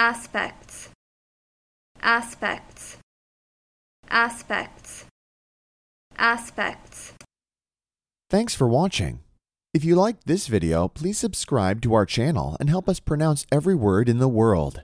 aspects aspects aspects aspects Thanks for watching. If you liked this video, please subscribe to our channel and help us pronounce every word in the world.